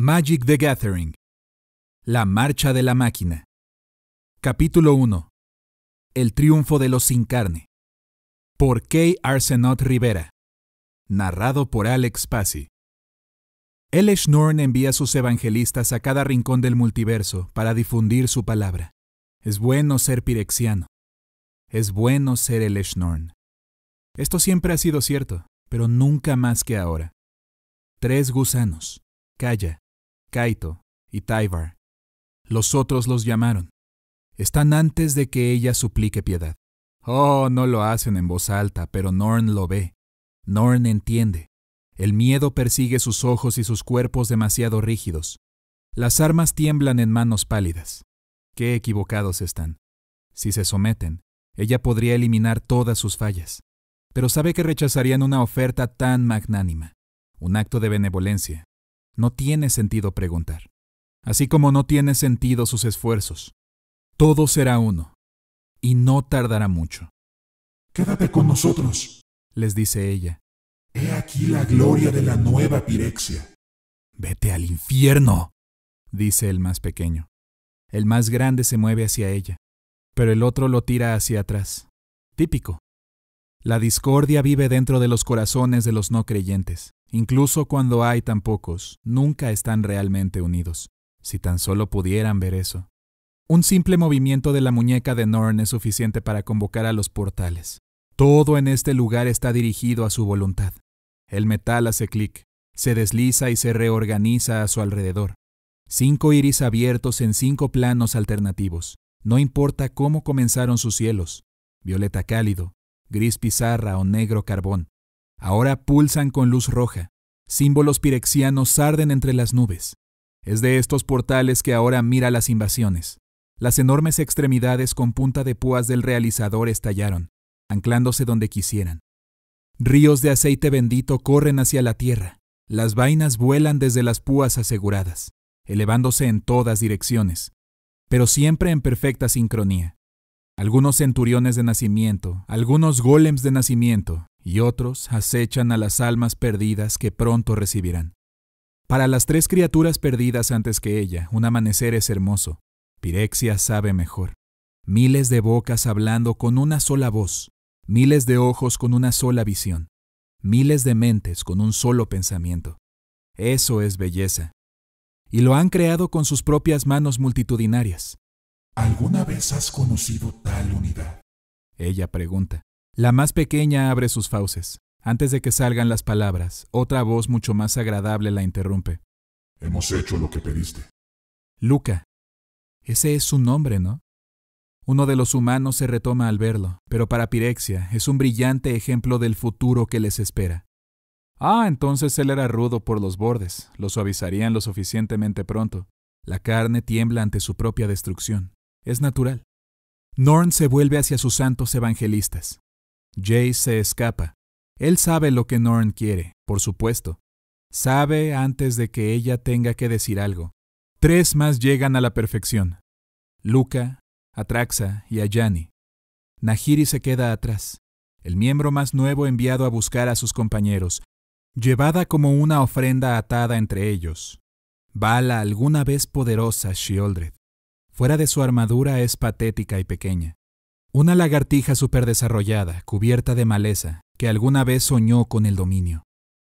Magic the Gathering La Marcha de la Máquina Capítulo 1 El Triunfo de los Sin Carne Por K. Arsenault Rivera Narrado por Alex Pasi El Schnorn envía a sus evangelistas a cada rincón del multiverso para difundir su palabra. Es bueno ser pirexiano. Es bueno ser el Schnorn. Esto siempre ha sido cierto, pero nunca más que ahora. Tres gusanos. Calla, Kaito y Taivar. Los otros los llamaron. Están antes de que ella suplique piedad. Oh, no lo hacen en voz alta, pero Norn lo ve. Norn entiende. El miedo persigue sus ojos y sus cuerpos demasiado rígidos. Las armas tiemblan en manos pálidas. Qué equivocados están. Si se someten, ella podría eliminar todas sus fallas. Pero sabe que rechazarían una oferta tan magnánima, un acto de benevolencia, no tiene sentido preguntar, así como no tiene sentido sus esfuerzos. Todo será uno, y no tardará mucho. Quédate con nosotros, les dice ella. He aquí la gloria de la nueva Pirexia. Vete al infierno, dice el más pequeño. El más grande se mueve hacia ella, pero el otro lo tira hacia atrás. Típico. La discordia vive dentro de los corazones de los no creyentes. Incluso cuando hay tan pocos, nunca están realmente unidos. Si tan solo pudieran ver eso. Un simple movimiento de la muñeca de Norn es suficiente para convocar a los portales. Todo en este lugar está dirigido a su voluntad. El metal hace clic, se desliza y se reorganiza a su alrededor. Cinco iris abiertos en cinco planos alternativos. No importa cómo comenzaron sus cielos, violeta cálido, gris pizarra o negro carbón ahora pulsan con luz roja. Símbolos pirexianos arden entre las nubes. Es de estos portales que ahora mira las invasiones. Las enormes extremidades con punta de púas del realizador estallaron, anclándose donde quisieran. Ríos de aceite bendito corren hacia la tierra. Las vainas vuelan desde las púas aseguradas, elevándose en todas direcciones, pero siempre en perfecta sincronía. Algunos centuriones de nacimiento, algunos golems de nacimiento, y otros acechan a las almas perdidas que pronto recibirán. Para las tres criaturas perdidas antes que ella, un amanecer es hermoso. Pirexia sabe mejor. Miles de bocas hablando con una sola voz, miles de ojos con una sola visión, miles de mentes con un solo pensamiento. Eso es belleza. Y lo han creado con sus propias manos multitudinarias. ¿Alguna vez has conocido tal unidad? Ella pregunta. La más pequeña abre sus fauces. Antes de que salgan las palabras, otra voz mucho más agradable la interrumpe. Hemos hecho lo que pediste. Luca. Ese es su nombre, ¿no? Uno de los humanos se retoma al verlo, pero para Pirexia es un brillante ejemplo del futuro que les espera. Ah, entonces él era rudo por los bordes, lo suavizarían lo suficientemente pronto. La carne tiembla ante su propia destrucción. Es natural. Norn se vuelve hacia sus santos evangelistas. Jay se escapa. Él sabe lo que Norn quiere, por supuesto. Sabe antes de que ella tenga que decir algo. Tres más llegan a la perfección. Luca, Atraxa y Ayani. Najiri se queda atrás, el miembro más nuevo enviado a buscar a sus compañeros, llevada como una ofrenda atada entre ellos. Bala alguna vez poderosa Shieldred. Fuera de su armadura es patética y pequeña. Una lagartija superdesarrollada, cubierta de maleza, que alguna vez soñó con el dominio.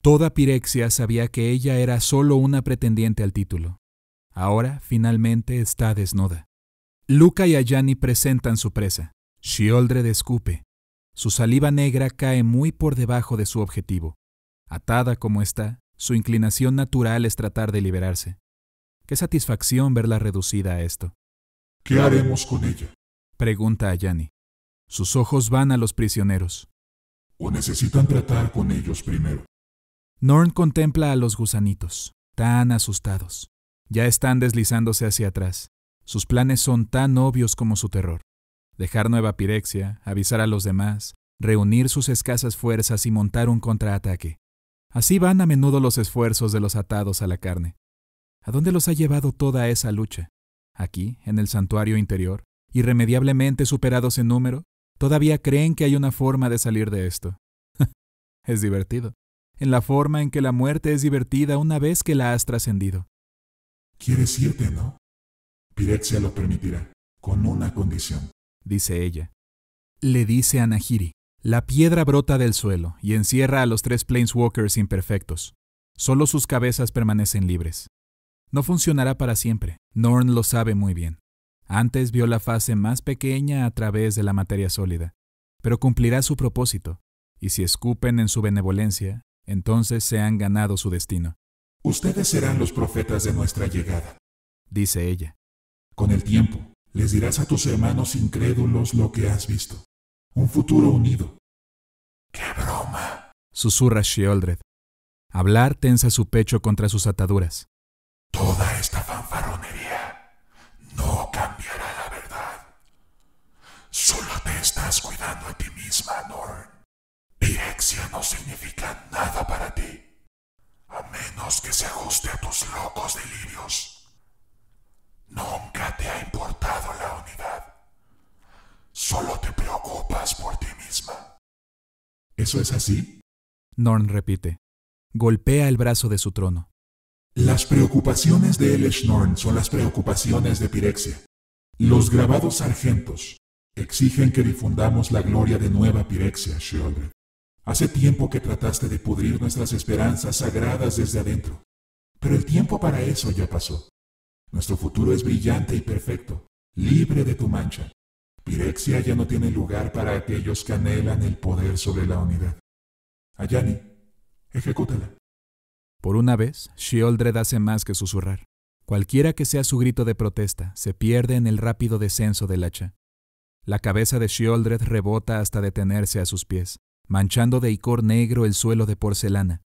Toda Pirexia sabía que ella era solo una pretendiente al título. Ahora finalmente está desnuda. Luca y Ayani presentan su presa. Shioldre descupe. Su saliva negra cae muy por debajo de su objetivo. Atada como está, su inclinación natural es tratar de liberarse. Qué satisfacción verla reducida a esto. ¿Qué haremos con ella? Pregunta a Yanni. Sus ojos van a los prisioneros. O necesitan tratar con ellos primero. Norn contempla a los gusanitos, tan asustados. Ya están deslizándose hacia atrás. Sus planes son tan obvios como su terror. Dejar Nueva Pirexia, avisar a los demás, reunir sus escasas fuerzas y montar un contraataque. Así van a menudo los esfuerzos de los atados a la carne. ¿A dónde los ha llevado toda esa lucha? ¿Aquí, en el santuario interior? irremediablemente superados en número, todavía creen que hay una forma de salir de esto. es divertido, en la forma en que la muerte es divertida una vez que la has trascendido. Quieres irte, ¿no? Pirexia lo permitirá, con una condición, dice ella. Le dice a Nahiri. La piedra brota del suelo y encierra a los tres Planeswalkers imperfectos. Solo sus cabezas permanecen libres. No funcionará para siempre. Norn lo sabe muy bien. Antes vio la fase más pequeña a través de la materia sólida, pero cumplirá su propósito, y si escupen en su benevolencia, entonces se han ganado su destino. Ustedes serán los profetas de nuestra llegada, dice ella. Con el tiempo, les dirás a tus hermanos incrédulos lo que has visto. Un futuro unido. ¡Qué broma! susurra Shieldred. Hablar tensa su pecho contra sus ataduras. Toda Solo te estás cuidando a ti misma, Norn. Pirexia no significa nada para ti, a menos que se ajuste a tus locos delirios. Nunca te ha importado la unidad. Solo te preocupas por ti misma. ¿Eso es así? Norn repite. Golpea el brazo de su trono. Las preocupaciones de Elish Norn son las preocupaciones de Pirexia. Los grabados sargentos, Exigen que difundamos la gloria de Nueva Pirexia, Sheoldred. Hace tiempo que trataste de pudrir nuestras esperanzas sagradas desde adentro. Pero el tiempo para eso ya pasó. Nuestro futuro es brillante y perfecto, libre de tu mancha. Pirexia ya no tiene lugar para aquellos que anhelan el poder sobre la unidad. Ayani, ejecútala. Por una vez, Sheoldred hace más que susurrar. Cualquiera que sea su grito de protesta, se pierde en el rápido descenso del hacha. La cabeza de Shieldred rebota hasta detenerse a sus pies, manchando de icor negro el suelo de porcelana.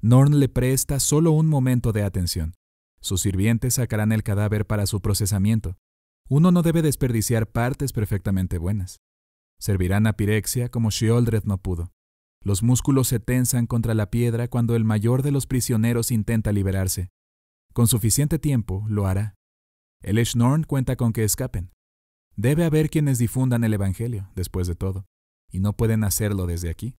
Norn le presta solo un momento de atención. Sus sirvientes sacarán el cadáver para su procesamiento. Uno no debe desperdiciar partes perfectamente buenas. Servirán a Pirexia como Shieldred no pudo. Los músculos se tensan contra la piedra cuando el mayor de los prisioneros intenta liberarse. Con suficiente tiempo lo hará. El Eshnorn cuenta con que escapen. Debe haber quienes difundan el Evangelio, después de todo, y no pueden hacerlo desde aquí.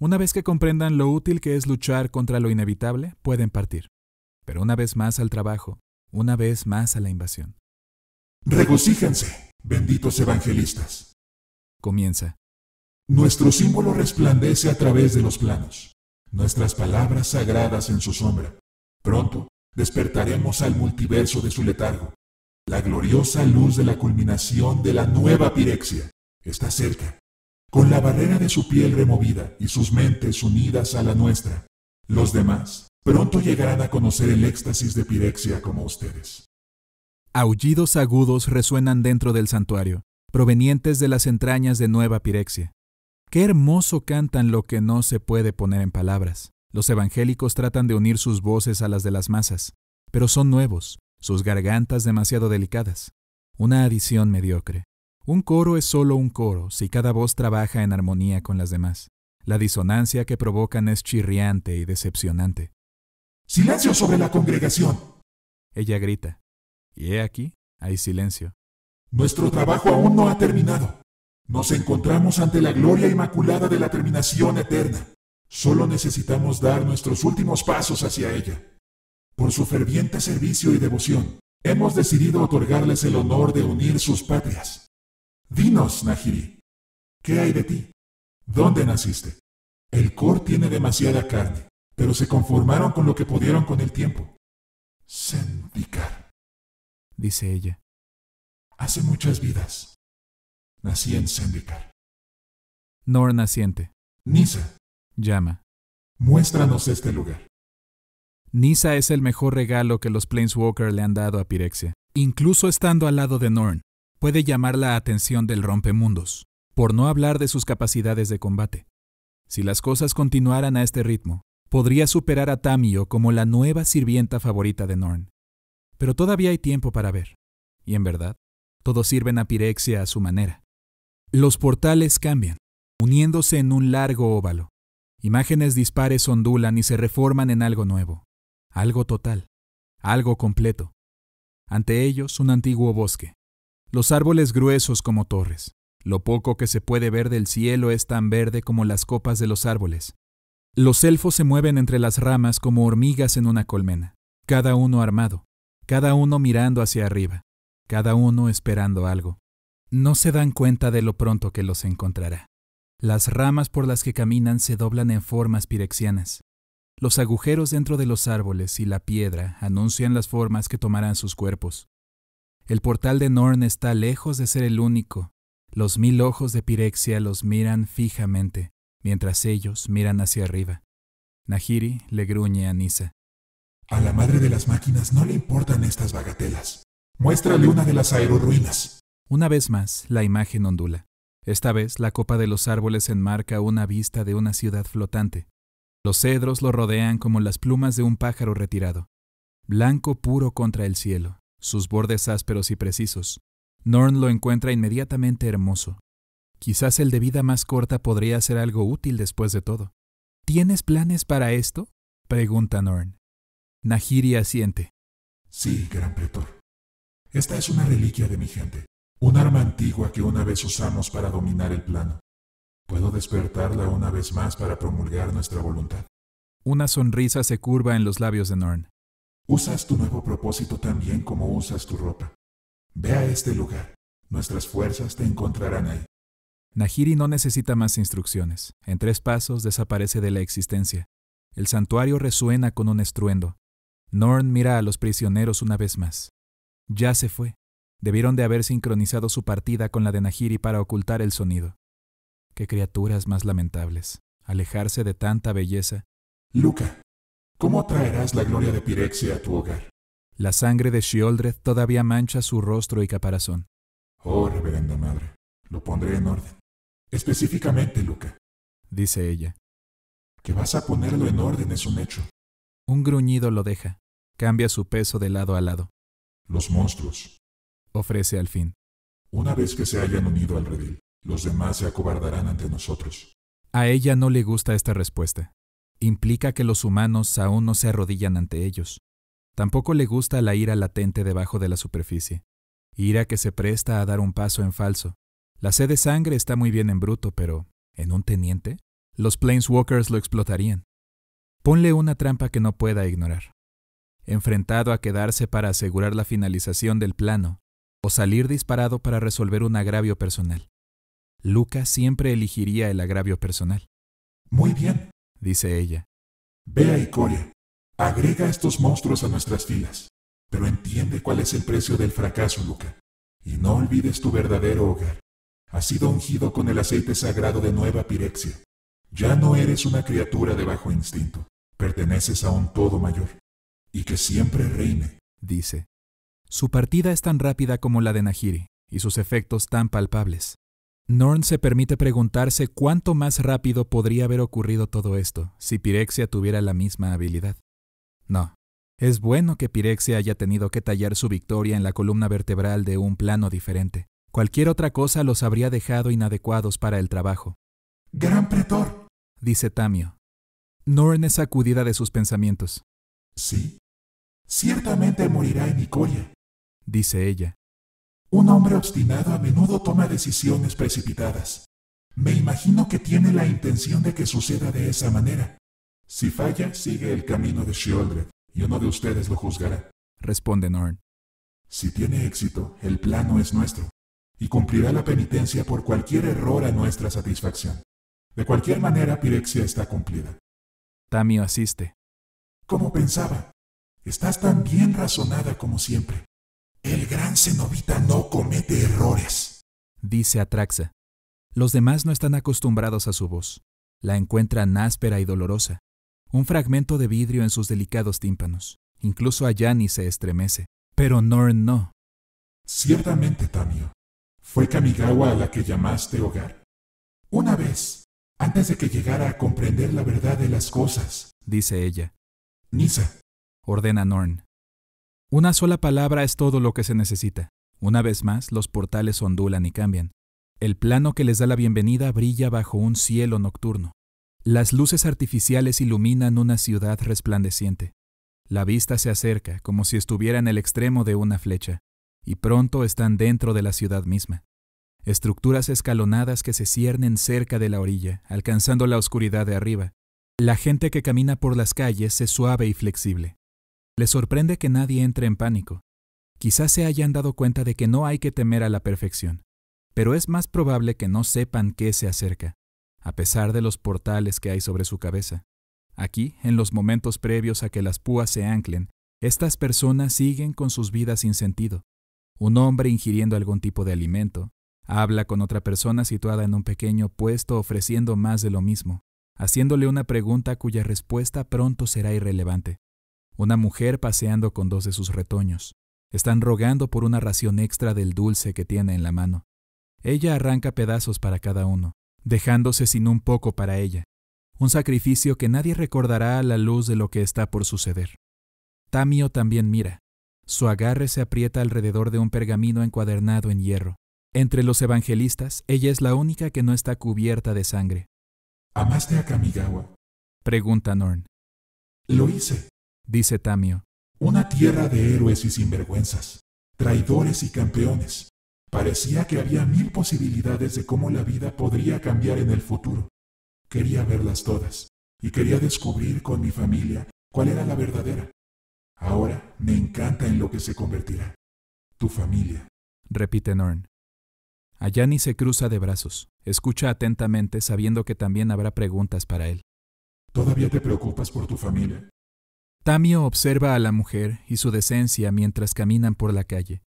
Una vez que comprendan lo útil que es luchar contra lo inevitable, pueden partir. Pero una vez más al trabajo, una vez más a la invasión. Regocíjense, benditos evangelistas. Comienza. Nuestro símbolo resplandece a través de los planos, nuestras palabras sagradas en su sombra. Pronto, despertaremos al multiverso de su letargo, la gloriosa luz de la culminación de la nueva pirexia está cerca. Con la barrera de su piel removida y sus mentes unidas a la nuestra, los demás pronto llegarán a conocer el éxtasis de pirexia como ustedes. Aullidos agudos resuenan dentro del santuario, provenientes de las entrañas de nueva pirexia. Qué hermoso cantan lo que no se puede poner en palabras. Los evangélicos tratan de unir sus voces a las de las masas, pero son nuevos, sus gargantas demasiado delicadas, una adición mediocre. Un coro es solo un coro si cada voz trabaja en armonía con las demás. La disonancia que provocan es chirriante y decepcionante. ¡Silencio sobre la congregación! Ella grita. Y he aquí, hay silencio. Nuestro trabajo aún no ha terminado. Nos encontramos ante la gloria inmaculada de la terminación eterna. Solo necesitamos dar nuestros últimos pasos hacia ella. Por su ferviente servicio y devoción, hemos decidido otorgarles el honor de unir sus patrias. Dinos, Najiri, ¿qué hay de ti? ¿Dónde naciste? El Cor tiene demasiada carne, pero se conformaron con lo que pudieron con el tiempo. Sendikar. dice ella. Hace muchas vidas. Nací en Sendikar. Nor naciente. Nisa. Llama. Muéstranos este lugar. Nisa es el mejor regalo que los Planeswalker le han dado a Pirexia. Incluso estando al lado de Norn, puede llamar la atención del rompemundos, por no hablar de sus capacidades de combate. Si las cosas continuaran a este ritmo, podría superar a Tamio como la nueva sirvienta favorita de Norn. Pero todavía hay tiempo para ver. Y en verdad, todos sirven a Pirexia a su manera. Los portales cambian, uniéndose en un largo óvalo. Imágenes dispares ondulan y se reforman en algo nuevo algo total, algo completo. Ante ellos un antiguo bosque, los árboles gruesos como torres. Lo poco que se puede ver del cielo es tan verde como las copas de los árboles. Los elfos se mueven entre las ramas como hormigas en una colmena, cada uno armado, cada uno mirando hacia arriba, cada uno esperando algo. No se dan cuenta de lo pronto que los encontrará. Las ramas por las que caminan se doblan en formas pirexianas, los agujeros dentro de los árboles y la piedra anuncian las formas que tomarán sus cuerpos. El portal de Norn está lejos de ser el único. Los mil ojos de Pirexia los miran fijamente, mientras ellos miran hacia arriba. Nahiri le gruñe a Nisa. A la madre de las máquinas no le importan estas bagatelas. Muéstrale una de las aeroruinas. Una vez más, la imagen ondula. Esta vez, la copa de los árboles enmarca una vista de una ciudad flotante. Los cedros lo rodean como las plumas de un pájaro retirado, blanco puro contra el cielo, sus bordes ásperos y precisos. Norn lo encuentra inmediatamente hermoso. Quizás el de vida más corta podría ser algo útil después de todo. ¿Tienes planes para esto? pregunta Norn. Nahiri asiente. Sí, gran pretor. Esta es una reliquia de mi gente, un arma antigua que una vez usamos para dominar el plano. Puedo despertarla una vez más para promulgar nuestra voluntad. Una sonrisa se curva en los labios de Norn. Usas tu nuevo propósito tan bien como usas tu ropa. Ve a este lugar. Nuestras fuerzas te encontrarán ahí. Nahiri no necesita más instrucciones. En tres pasos desaparece de la existencia. El santuario resuena con un estruendo. Norn mira a los prisioneros una vez más. Ya se fue. Debieron de haber sincronizado su partida con la de Nahiri para ocultar el sonido qué criaturas más lamentables, alejarse de tanta belleza. Luca, ¿cómo traerás la gloria de Pirexia a tu hogar? La sangre de Shioldred todavía mancha su rostro y caparazón. Oh, reverenda madre, lo pondré en orden. Específicamente, Luca, dice ella. Que vas a ponerlo en orden es un hecho. Un gruñido lo deja. Cambia su peso de lado a lado. Los monstruos, ofrece al fin. Una vez que se hayan unido al redil, los demás se acobardarán ante nosotros. A ella no le gusta esta respuesta. Implica que los humanos aún no se arrodillan ante ellos. Tampoco le gusta la ira latente debajo de la superficie. Ira que se presta a dar un paso en falso. La sed de sangre está muy bien en bruto, pero ¿en un teniente? Los Planeswalkers lo explotarían. Ponle una trampa que no pueda ignorar. Enfrentado a quedarse para asegurar la finalización del plano, o salir disparado para resolver un agravio personal. Luca siempre elegiría el agravio personal. Muy bien, dice ella. Vea y Icoria. Agrega a estos monstruos a nuestras filas. Pero entiende cuál es el precio del fracaso, Luca. Y no olvides tu verdadero hogar. Ha sido ungido con el aceite sagrado de nueva pirexia. Ya no eres una criatura de bajo instinto. Perteneces a un todo mayor. Y que siempre reine, dice. Su partida es tan rápida como la de Nahiri, y sus efectos tan palpables. Norn se permite preguntarse cuánto más rápido podría haber ocurrido todo esto si Pirexia tuviera la misma habilidad. No, es bueno que Pirexia haya tenido que tallar su victoria en la columna vertebral de un plano diferente. Cualquier otra cosa los habría dejado inadecuados para el trabajo. Gran pretor, dice Tamio. Norn es sacudida de sus pensamientos. Sí, ciertamente morirá en Icoria, dice ella. Un hombre obstinado a menudo toma decisiones precipitadas. Me imagino que tiene la intención de que suceda de esa manera. Si falla, sigue el camino de Shieldred, y uno de ustedes lo juzgará. Responde Norn. Si tiene éxito, el plano es nuestro, y cumplirá la penitencia por cualquier error a nuestra satisfacción. De cualquier manera, Pirexia está cumplida. Tamio asiste. Como pensaba, estás tan bien razonada como siempre. El gran cenobita no comete errores, dice Atraxa. Los demás no están acostumbrados a su voz. La encuentran áspera y dolorosa, un fragmento de vidrio en sus delicados tímpanos. Incluso Ayani se estremece, pero Norn no. Ciertamente, Tamio, fue Kamigawa a la que llamaste hogar. Una vez, antes de que llegara a comprender la verdad de las cosas, dice ella. Nisa, ordena Norn. Una sola palabra es todo lo que se necesita. Una vez más, los portales ondulan y cambian. El plano que les da la bienvenida brilla bajo un cielo nocturno. Las luces artificiales iluminan una ciudad resplandeciente. La vista se acerca, como si estuviera en el extremo de una flecha, y pronto están dentro de la ciudad misma. Estructuras escalonadas que se ciernen cerca de la orilla, alcanzando la oscuridad de arriba. La gente que camina por las calles es suave y flexible. Le sorprende que nadie entre en pánico. Quizás se hayan dado cuenta de que no hay que temer a la perfección, pero es más probable que no sepan qué se acerca, a pesar de los portales que hay sobre su cabeza. Aquí, en los momentos previos a que las púas se anclen, estas personas siguen con sus vidas sin sentido. Un hombre ingiriendo algún tipo de alimento, habla con otra persona situada en un pequeño puesto ofreciendo más de lo mismo, haciéndole una pregunta cuya respuesta pronto será irrelevante una mujer paseando con dos de sus retoños. Están rogando por una ración extra del dulce que tiene en la mano. Ella arranca pedazos para cada uno, dejándose sin un poco para ella, un sacrificio que nadie recordará a la luz de lo que está por suceder. Tamio también mira. Su agarre se aprieta alrededor de un pergamino encuadernado en hierro. Entre los evangelistas, ella es la única que no está cubierta de sangre. ¿Amaste a Kamigawa? Pregunta Norn. Lo hice dice Tamio. Una tierra de héroes y sinvergüenzas, traidores y campeones. Parecía que había mil posibilidades de cómo la vida podría cambiar en el futuro. Quería verlas todas, y quería descubrir con mi familia cuál era la verdadera. Ahora me encanta en lo que se convertirá. Tu familia. Repite Norn. Ayani se cruza de brazos, escucha atentamente sabiendo que también habrá preguntas para él. ¿Todavía te preocupas por tu familia? Tamio observa a la mujer y su decencia mientras caminan por la calle.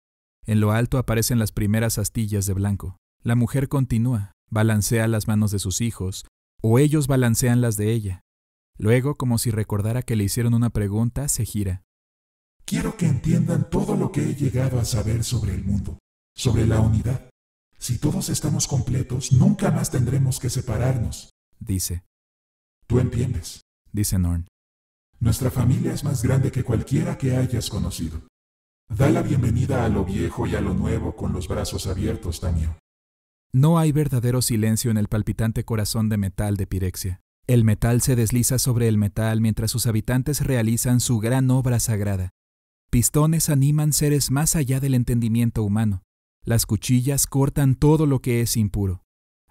En lo alto aparecen las primeras astillas de blanco. La mujer continúa, balancea las manos de sus hijos, o ellos balancean las de ella. Luego, como si recordara que le hicieron una pregunta, se gira. Quiero que entiendan todo lo que he llegado a saber sobre el mundo, sobre la unidad. Si todos estamos completos, nunca más tendremos que separarnos, dice. Tú entiendes, dice Norn. Nuestra familia es más grande que cualquiera que hayas conocido. Da la bienvenida a lo viejo y a lo nuevo con los brazos abiertos, Tanio. No hay verdadero silencio en el palpitante corazón de metal de Pirexia. El metal se desliza sobre el metal mientras sus habitantes realizan su gran obra sagrada. Pistones animan seres más allá del entendimiento humano. Las cuchillas cortan todo lo que es impuro.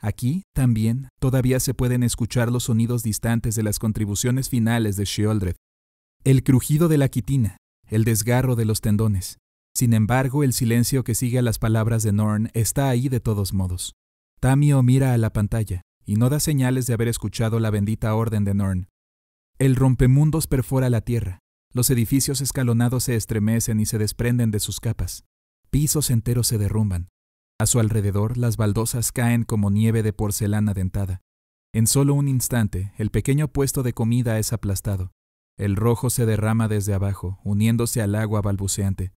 Aquí, también, todavía se pueden escuchar los sonidos distantes de las contribuciones finales de Shieldred, El crujido de la quitina, el desgarro de los tendones. Sin embargo, el silencio que sigue a las palabras de Norn está ahí de todos modos. Tamio mira a la pantalla y no da señales de haber escuchado la bendita orden de Norn. El rompemundos perfora la tierra. Los edificios escalonados se estremecen y se desprenden de sus capas. Pisos enteros se derrumban. A su alrededor, las baldosas caen como nieve de porcelana dentada. En solo un instante, el pequeño puesto de comida es aplastado. El rojo se derrama desde abajo, uniéndose al agua balbuceante.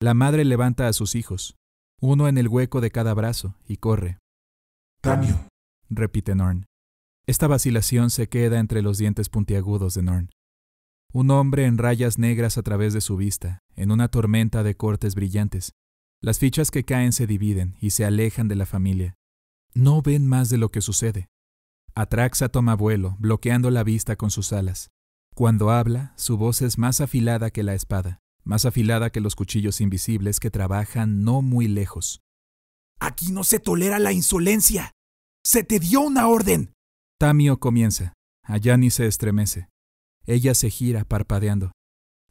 La madre levanta a sus hijos, uno en el hueco de cada brazo, y corre. Cambio, repite Norn. Esta vacilación se queda entre los dientes puntiagudos de Norn. Un hombre en rayas negras a través de su vista, en una tormenta de cortes brillantes, las fichas que caen se dividen y se alejan de la familia. No ven más de lo que sucede. Atraxa toma vuelo, bloqueando la vista con sus alas. Cuando habla, su voz es más afilada que la espada, más afilada que los cuchillos invisibles que trabajan no muy lejos. Aquí no se tolera la insolencia. Se te dio una orden. Tamio comienza. Ayani se estremece. Ella se gira parpadeando.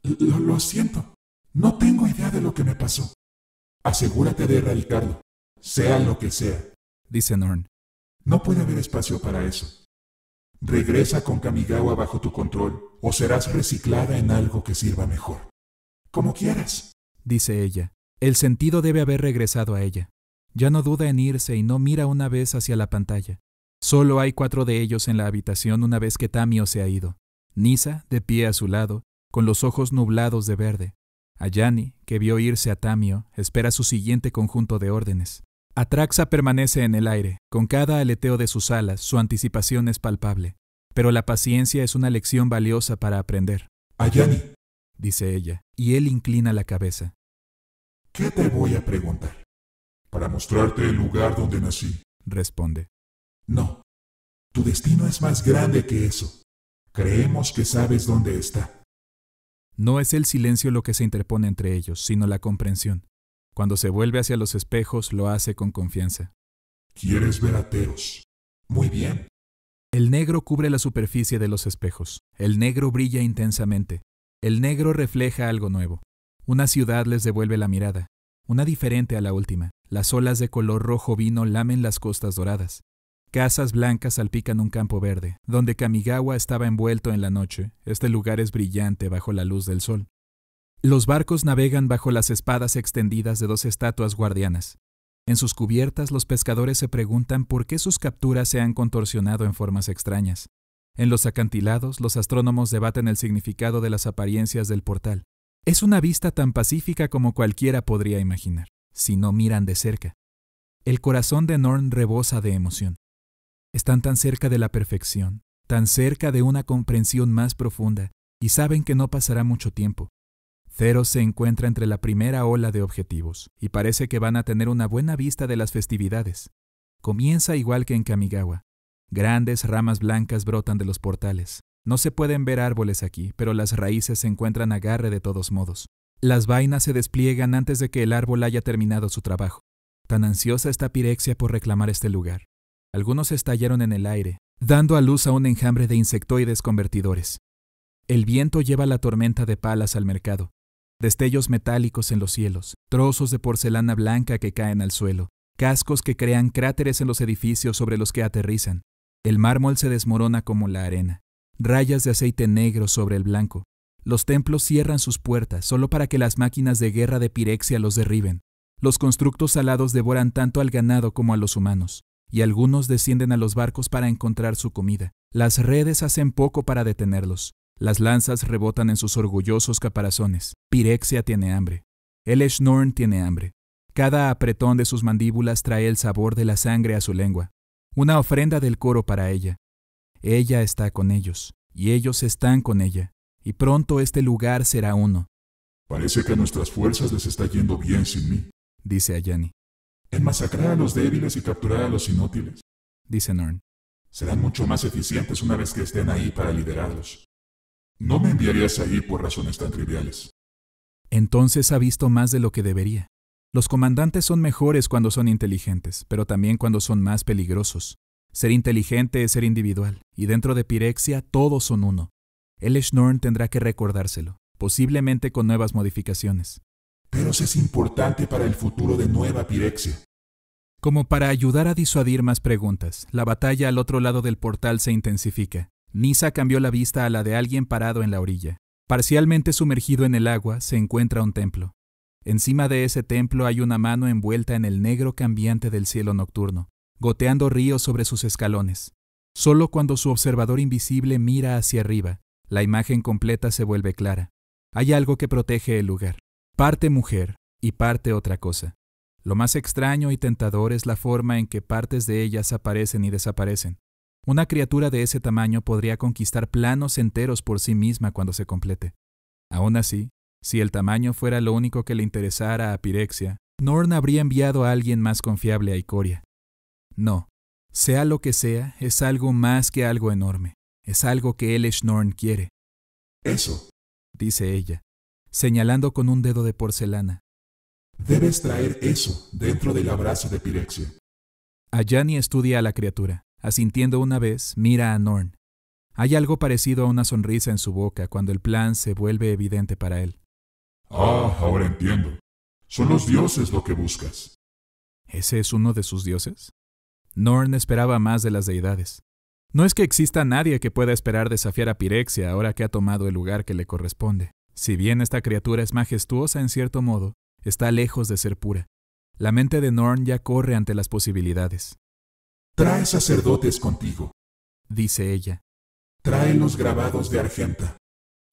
Lo, lo siento. No tengo idea de lo que me pasó. Asegúrate de erradicarlo, sea lo que sea, dice Norn. No puede haber espacio para eso. Regresa con Kamigawa bajo tu control, o serás reciclada en algo que sirva mejor. Como quieras, dice ella. El sentido debe haber regresado a ella. Ya no duda en irse y no mira una vez hacia la pantalla. Solo hay cuatro de ellos en la habitación una vez que Tamio se ha ido. Nisa, de pie a su lado, con los ojos nublados de verde, Ayani, que vio irse a Tamio, espera su siguiente conjunto de órdenes. Atraxa permanece en el aire, con cada aleteo de sus alas su anticipación es palpable, pero la paciencia es una lección valiosa para aprender. Ayani, dice ella, y él inclina la cabeza. ¿Qué te voy a preguntar? Para mostrarte el lugar donde nací, responde. No, tu destino es más grande que eso. Creemos que sabes dónde está. No es el silencio lo que se interpone entre ellos, sino la comprensión. Cuando se vuelve hacia los espejos, lo hace con confianza. ¿Quieres ver a Muy bien. El negro cubre la superficie de los espejos. El negro brilla intensamente. El negro refleja algo nuevo. Una ciudad les devuelve la mirada, una diferente a la última. Las olas de color rojo vino lamen las costas doradas. Casas blancas salpican un campo verde, donde Kamigawa estaba envuelto en la noche. Este lugar es brillante bajo la luz del sol. Los barcos navegan bajo las espadas extendidas de dos estatuas guardianas. En sus cubiertas los pescadores se preguntan por qué sus capturas se han contorsionado en formas extrañas. En los acantilados los astrónomos debaten el significado de las apariencias del portal. Es una vista tan pacífica como cualquiera podría imaginar, si no miran de cerca. El corazón de Norn rebosa de emoción están tan cerca de la perfección, tan cerca de una comprensión más profunda, y saben que no pasará mucho tiempo. Cero se encuentra entre la primera ola de objetivos, y parece que van a tener una buena vista de las festividades. Comienza igual que en Kamigawa. Grandes ramas blancas brotan de los portales. No se pueden ver árboles aquí, pero las raíces se encuentran agarre de todos modos. Las vainas se despliegan antes de que el árbol haya terminado su trabajo. Tan ansiosa está Pirexia por reclamar este lugar. Algunos estallaron en el aire, dando a luz a un enjambre de insectoides convertidores. El viento lleva la tormenta de palas al mercado, destellos metálicos en los cielos, trozos de porcelana blanca que caen al suelo, cascos que crean cráteres en los edificios sobre los que aterrizan. El mármol se desmorona como la arena, rayas de aceite negro sobre el blanco. Los templos cierran sus puertas solo para que las máquinas de guerra de Pirexia los derriben. Los constructos alados devoran tanto al ganado como a los humanos y algunos descienden a los barcos para encontrar su comida. Las redes hacen poco para detenerlos. Las lanzas rebotan en sus orgullosos caparazones. Pirexia tiene hambre. El Schnorn tiene hambre. Cada apretón de sus mandíbulas trae el sabor de la sangre a su lengua. Una ofrenda del coro para ella. Ella está con ellos, y ellos están con ella, y pronto este lugar será uno. Parece que nuestras fuerzas les está yendo bien sin mí, dice Ayani masacrar a los débiles y capturar a los inútiles, dice Norn. Serán mucho más eficientes una vez que estén ahí para liderarlos. No me enviarías ahí por razones tan triviales. Entonces ha visto más de lo que debería. Los comandantes son mejores cuando son inteligentes, pero también cuando son más peligrosos. Ser inteligente es ser individual, y dentro de Pirexia todos son uno. El Schnorn tendrá que recordárselo, posiblemente con nuevas modificaciones pero es importante para el futuro de Nueva Pirexia. Como para ayudar a disuadir más preguntas, la batalla al otro lado del portal se intensifica. Nisa cambió la vista a la de alguien parado en la orilla. Parcialmente sumergido en el agua se encuentra un templo. Encima de ese templo hay una mano envuelta en el negro cambiante del cielo nocturno, goteando ríos sobre sus escalones. Solo cuando su observador invisible mira hacia arriba, la imagen completa se vuelve clara. Hay algo que protege el lugar parte mujer y parte otra cosa. Lo más extraño y tentador es la forma en que partes de ellas aparecen y desaparecen. Una criatura de ese tamaño podría conquistar planos enteros por sí misma cuando se complete. Aún así, si el tamaño fuera lo único que le interesara a Pirexia, Norn habría enviado a alguien más confiable a Icoria. No, sea lo que sea, es algo más que algo enorme. Es algo que Elish Norn quiere. Eso, dice ella, señalando con un dedo de porcelana. Debes traer eso dentro del abrazo de Pirexia. Ayani estudia a la criatura. Asintiendo una vez, mira a Norn. Hay algo parecido a una sonrisa en su boca cuando el plan se vuelve evidente para él. Ah, ahora entiendo. Son los dioses lo que buscas. ¿Ese es uno de sus dioses? Norn esperaba más de las deidades. No es que exista nadie que pueda esperar desafiar a Pirexia ahora que ha tomado el lugar que le corresponde. Si bien esta criatura es majestuosa en cierto modo, está lejos de ser pura. La mente de Norn ya corre ante las posibilidades. Trae sacerdotes contigo, dice ella. Trae los grabados de Argenta.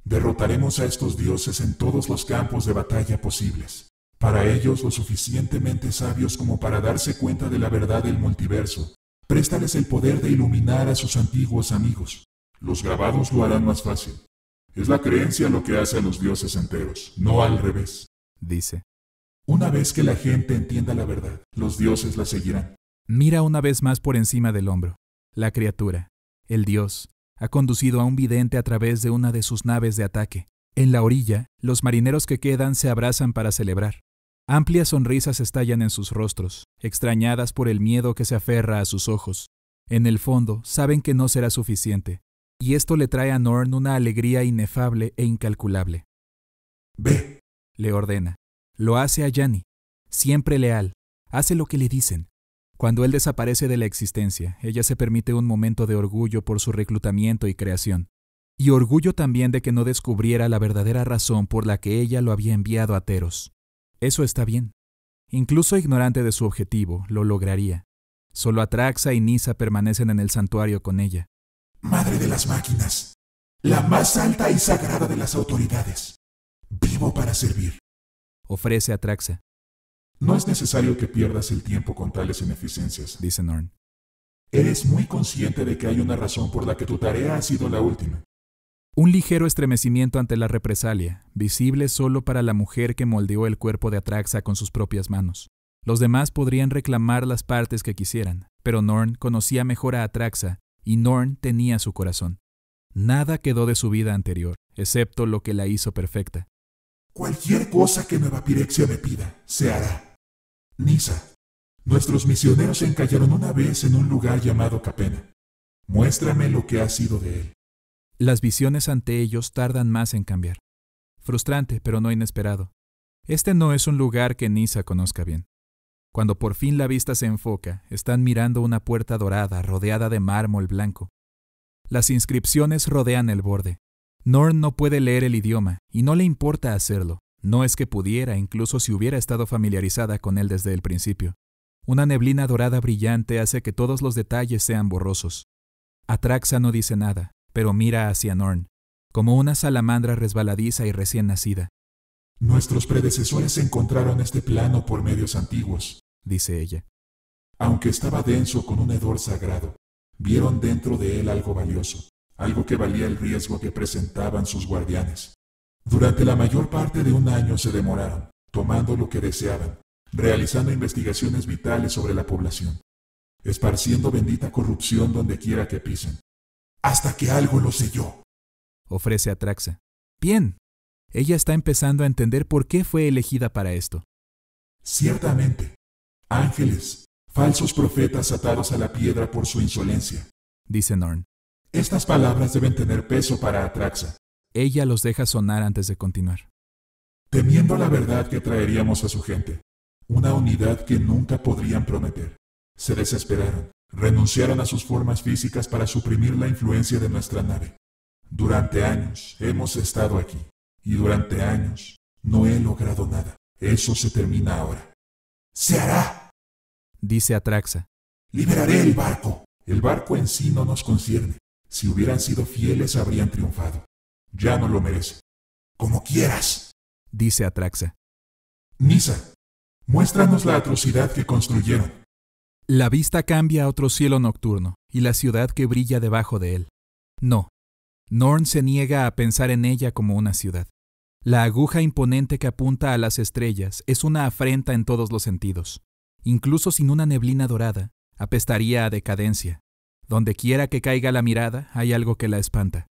Derrotaremos a estos dioses en todos los campos de batalla posibles. Para ellos lo suficientemente sabios como para darse cuenta de la verdad del multiverso. Préstales el poder de iluminar a sus antiguos amigos. Los grabados lo harán más fácil. Es la creencia lo que hace a los dioses enteros, no al revés. Dice. Una vez que la gente entienda la verdad, los dioses la seguirán. Mira una vez más por encima del hombro. La criatura, el dios, ha conducido a un vidente a través de una de sus naves de ataque. En la orilla, los marineros que quedan se abrazan para celebrar. Amplias sonrisas estallan en sus rostros, extrañadas por el miedo que se aferra a sus ojos. En el fondo, saben que no será suficiente, y esto le trae a Norn una alegría inefable e incalculable. Ve, le ordena. Lo hace a Yanni, siempre leal, hace lo que le dicen. Cuando él desaparece de la existencia, ella se permite un momento de orgullo por su reclutamiento y creación, y orgullo también de que no descubriera la verdadera razón por la que ella lo había enviado a Teros. Eso está bien. Incluso ignorante de su objetivo, lo lograría. Solo Atraxa y Nisa permanecen en el santuario con ella madre de las máquinas, la más alta y sagrada de las autoridades. Vivo para servir. Ofrece Atraxa. No es necesario que pierdas el tiempo con tales ineficiencias, dice Norn. Eres muy consciente de que hay una razón por la que tu tarea ha sido la última. Un ligero estremecimiento ante la represalia, visible solo para la mujer que moldeó el cuerpo de Atraxa con sus propias manos. Los demás podrían reclamar las partes que quisieran, pero Norn conocía mejor a Atraxa y Norn tenía su corazón. Nada quedó de su vida anterior, excepto lo que la hizo perfecta. Cualquier cosa que Pirexia me pida, se hará. Nisa. Nuestros misioneros se encallaron una vez en un lugar llamado Capena. Muéstrame lo que ha sido de él. Las visiones ante ellos tardan más en cambiar. Frustrante, pero no inesperado. Este no es un lugar que Nisa conozca bien. Cuando por fin la vista se enfoca, están mirando una puerta dorada rodeada de mármol blanco. Las inscripciones rodean el borde. Norn no puede leer el idioma, y no le importa hacerlo. No es que pudiera, incluso si hubiera estado familiarizada con él desde el principio. Una neblina dorada brillante hace que todos los detalles sean borrosos. Atraxa no dice nada, pero mira hacia Norn, como una salamandra resbaladiza y recién nacida. Nuestros predecesores encontraron este plano por medios antiguos dice ella. Aunque estaba denso con un hedor sagrado, vieron dentro de él algo valioso, algo que valía el riesgo que presentaban sus guardianes. Durante la mayor parte de un año se demoraron, tomando lo que deseaban, realizando investigaciones vitales sobre la población, esparciendo bendita corrupción donde quiera que pisen. Hasta que algo lo selló. Ofrece Atraxa. Bien. Ella está empezando a entender por qué fue elegida para esto. Ciertamente, Ángeles, falsos profetas atados a la piedra por su insolencia. Dice Norn. Estas palabras deben tener peso para Atraxa. Ella los deja sonar antes de continuar. Temiendo la verdad que traeríamos a su gente, una unidad que nunca podrían prometer. Se desesperaron, renunciaron a sus formas físicas para suprimir la influencia de nuestra nave. Durante años hemos estado aquí, y durante años no he logrado nada. Eso se termina ahora. Se hará, dice Atraxa. Liberaré el barco. El barco en sí no nos concierne. Si hubieran sido fieles habrían triunfado. Ya no lo merece. Como quieras, dice Atraxa. Nisa, muéstranos la atrocidad que construyeron. La vista cambia a otro cielo nocturno y la ciudad que brilla debajo de él. No, Norn se niega a pensar en ella como una ciudad. La aguja imponente que apunta a las estrellas es una afrenta en todos los sentidos. Incluso sin una neblina dorada, apestaría a decadencia. Donde quiera que caiga la mirada, hay algo que la espanta.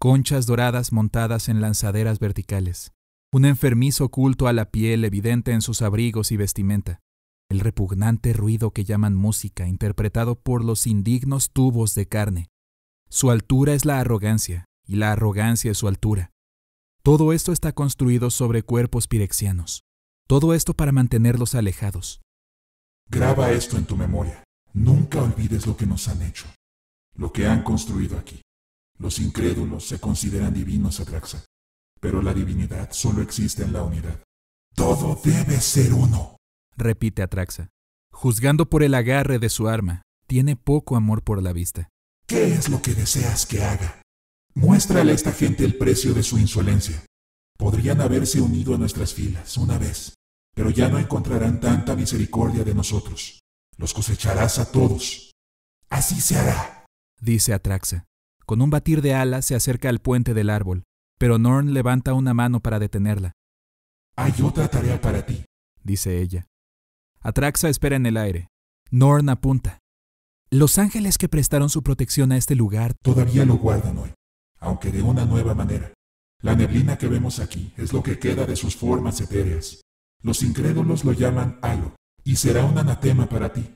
Conchas doradas montadas en lanzaderas verticales. Un enfermizo oculto a la piel evidente en sus abrigos y vestimenta el repugnante ruido que llaman música, interpretado por los indignos tubos de carne. Su altura es la arrogancia, y la arrogancia es su altura. Todo esto está construido sobre cuerpos pirexianos. Todo esto para mantenerlos alejados. Graba esto en tu memoria. Nunca olvides lo que nos han hecho, lo que han construido aquí. Los incrédulos se consideran divinos, Atraxa, pero la divinidad solo existe en la unidad. Todo debe ser uno, repite Atraxa. Juzgando por el agarre de su arma, tiene poco amor por la vista. ¿Qué es lo que deseas que haga? Muéstrale a esta gente el precio de su insolencia. Podrían haberse unido a nuestras filas una vez, pero ya no encontrarán tanta misericordia de nosotros. Los cosecharás a todos. Así se hará, dice Atraxa. Con un batir de alas se acerca al puente del árbol, pero Norn levanta una mano para detenerla. Hay otra tarea para ti, dice ella. Atraxa espera en el aire. Norn apunta. Los ángeles que prestaron su protección a este lugar todavía lo guardan hoy aunque de una nueva manera. La neblina que vemos aquí es lo que queda de sus formas etéreas. Los incrédulos lo llaman halo, y será un anatema para ti.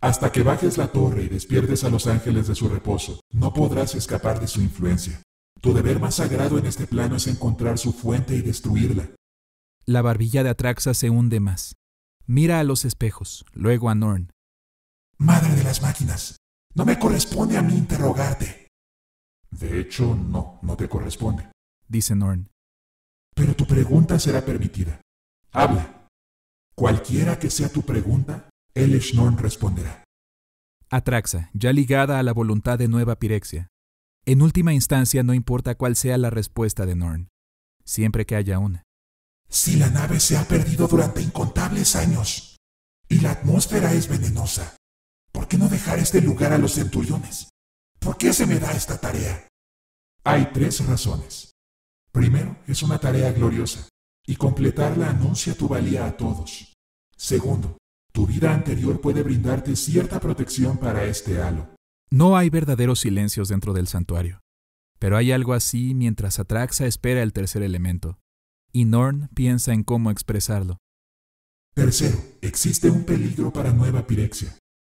Hasta que bajes la torre y despiertes a los ángeles de su reposo, no podrás escapar de su influencia. Tu deber más sagrado en este plano es encontrar su fuente y destruirla. La barbilla de Atraxa se hunde más. Mira a los espejos, luego a Norn. Madre de las máquinas, no me corresponde a mí interrogarte. De hecho, no, no te corresponde, dice Norn. Pero tu pregunta será permitida. Habla. Cualquiera que sea tu pregunta, Elish Norn responderá. Atraxa, ya ligada a la voluntad de Nueva Pirexia. En última instancia, no importa cuál sea la respuesta de Norn, siempre que haya una. Si la nave se ha perdido durante incontables años y la atmósfera es venenosa, ¿por qué no dejar este lugar a los centuriones? ¿Por qué se me da esta tarea? Hay tres razones. Primero, es una tarea gloriosa, y completarla anuncia tu valía a todos. Segundo, tu vida anterior puede brindarte cierta protección para este halo. No hay verdaderos silencios dentro del santuario, pero hay algo así mientras Atraxa espera el tercer elemento, y Norn piensa en cómo expresarlo. Tercero, existe un peligro para Nueva Pirexia.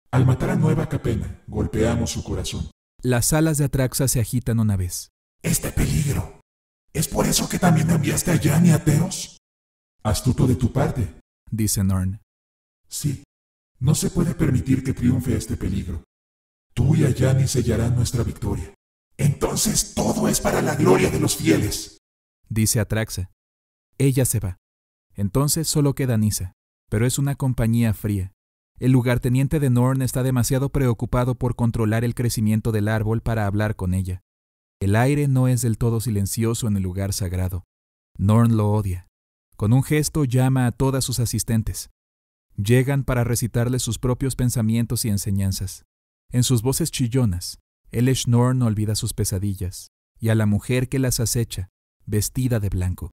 Al matar a Nueva Capena, golpeamos su corazón. Las alas de Atraxa se agitan una vez. Este peligro. ¿Es por eso que también enviaste a Jan a Teros? Astuto de tu parte, dice Norn. Sí. No se puede permitir que triunfe este peligro. Tú y Yanni sellarán nuestra victoria. Entonces todo es para la gloria de los fieles, dice Atraxa. Ella se va. Entonces solo queda Nisa, pero es una compañía fría, el lugarteniente de Norn está demasiado preocupado por controlar el crecimiento del árbol para hablar con ella. El aire no es del todo silencioso en el lugar sagrado. Norn lo odia. Con un gesto llama a todas sus asistentes. Llegan para recitarle sus propios pensamientos y enseñanzas. En sus voces chillonas, Elish Norn olvida sus pesadillas y a la mujer que las acecha, vestida de blanco.